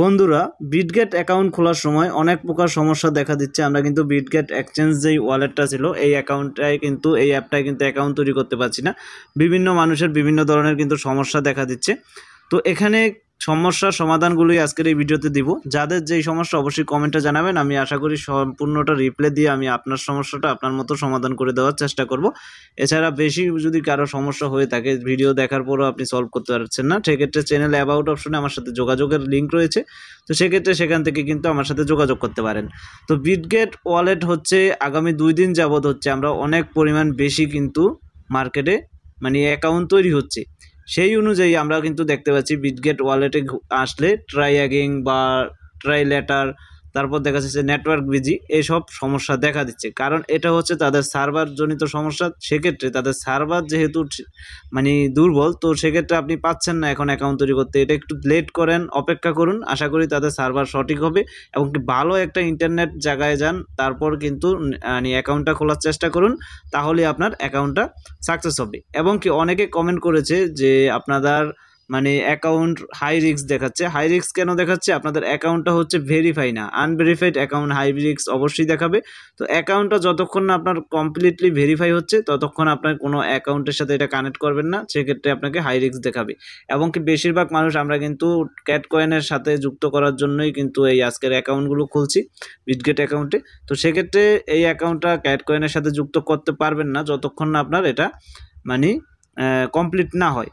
বন্ধুরা Bitget account খোলার সময় অনেক প্রকার সমস্যা দেখা দিচ্ছে আমরা কিন্তু বিটগেট এক্সচেঞ্জ যেই ওয়ালেটটা ছিল এই অ্যাকাউন্টটায় কিন্তু এই অ্যাপটায় কিন্তু অ্যাকাউন্ট তৈরি করতে পারছি না বিভিন্ন মানুষের বিভিন্ন ধরনের কিন্তু সমস্যা দেখা দিচ্ছে তো এখানে সমস্যার সমাধানগুলোই আজকের এই ভিডিওতে দিব যাদের যেই সমস্যা অবশ্যই কমেন্টে জানাবেন আমি আশা করি সম্পূর্ণটা রিপ্লে দিয়ে আমি আপনার সমস্যাটা আপনার মতো সমাধান করে দেওয়ার চেষ্টা করব এছাড়া বেশি যদি কারো সমস্যা হয়ে থাকে ভিডিও দেখার পরও আপনি সলভ করতে পারছেন না সেক্ষেত্রে চ্যানেল অ্যাবাউট অপশনে আমার সাথে যোগাযোগের লিঙ্ক রয়েছে তো সেক্ষেত্রে সেখান থেকে কিন্তু আমার সাথে যোগাযোগ করতে পারেন তো বিটগেট ওয়ালেট হচ্ছে আগামী দুই দিন যাবৎ হচ্ছে আমরা অনেক পরিমাণ বেশি কিন্তু মার্কেটে মানে অ্যাকাউন্ট তৈরি হচ্ছে সেই অনুযায়ী আমরা কিন্তু দেখতে পাচ্ছি বিটগেট ওয়ালেটে আসলে ট্রাই অ্যাগিং বা ট্রাই লেটার তারপর দেখা যাচ্ছে নেটওয়ার্ক বিজি এইসব সমস্যা দেখা দিচ্ছে কারণ এটা হচ্ছে তাদের সার্ভারজনিত সমস্যা সেক্ষেত্রে তাদের সার্ভার যেহেতু মানে দুর্বল তো সেক্ষেত্রে আপনি পাচ্ছেন না এখন অ্যাকাউন্ট তৈরি করতে এটা একটু লেট করেন অপেক্ষা করুন আশা করি তাদের সার্ভার সঠিক হবে এবং ভালো একটা ইন্টারনেট জায়গায় যান তারপর কিন্তু মানে অ্যাকাউন্টটা খোলার চেষ্টা করুন তাহলে আপনার অ্যাকাউন্টটা সাকসেস হবে এবং কি অনেকে কমেন্ট করেছে যে আপনাদের মানে অ্যাকাউন্ট হাই রিক্স দেখাচ্ছে হাই রিক্স কেন দেখাচ্ছে আপনাদের অ্যাকাউন্টটা হচ্ছে ভেরিফাই না আনভেরিফাইড অ্যাকাউন্ট হাই রিক্স অবশ্যই দেখাবে তো অ্যাকাউন্টটা যতক্ষণ না আপনার কমপ্লিটলি ভেরিফাই হচ্ছে ততক্ষণ আপনার কোনো অ্যাকাউন্টের সাথে এটা কানেক্ট করবেন না সেক্ষেত্রে আপনাকে হাই রিক্স দেখাবে এবং কি বেশিরভাগ মানুষ আমরা কিন্তু ক্যাট কয়েনের সাথে যুক্ত করার জন্যই কিন্তু এই আজকের অ্যাকাউন্টগুলো খুলছি বিটগেট অ্যাকাউন্টে তো সেক্ষেত্রে এই অ্যাকাউন্টটা ক্যাট কয়েনের সাথে যুক্ত করতে পারবেন না যতক্ষণ না আপনার এটা মানে কমপ্লিট না হয়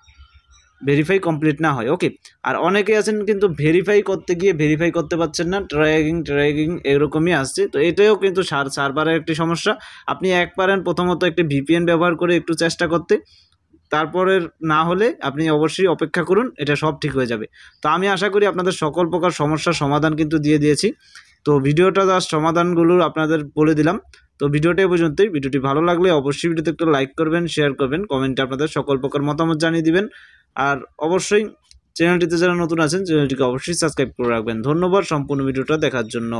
ভেরিফাই কমপ্লিট না হয় ওকে আর অনেকে আছেন কিন্তু ভেরিফাই করতে গিয়ে ভেরিফাই করতে পারছেন না ট্র্যাগিং ট্র্যাগিং এরকমই আসছে তো এটাও কিন্তু সার সার্ভারের একটি সমস্যা আপনি এক পারেন প্রথমত একটি ভিপিএন ব্যবহার করে একটু চেষ্টা করতে তারপরে না হলে আপনি অবশ্যই অপেক্ষা করুন এটা সব ঠিক হয়ে যাবে তো আমি আশা করি আপনাদের সকল প্রকার সমস্যার সমাধান কিন্তু দিয়ে দিয়েছি তো ভিডিওটা যার সমাধানগুলো আপনাদের বলে দিলাম তো ভিডিওটা পর্যন্তই ভিডিওটি ভালো লাগলে অবশ্যই ভিডিওতে একটু লাইক করবেন শেয়ার করবেন কমেন্টে আপনাদের সকল প্রকার মতামত জানিয়ে দিবেন আর অবশ্যই চ্যানেলটিতে যারা নতুন আছেন চ্যানেলটিকে অবশ্যই সাবস্ক্রাইব করে রাখবেন ধন্যবাদ সম্পূর্ণ ভিডিওটা দেখার জন্য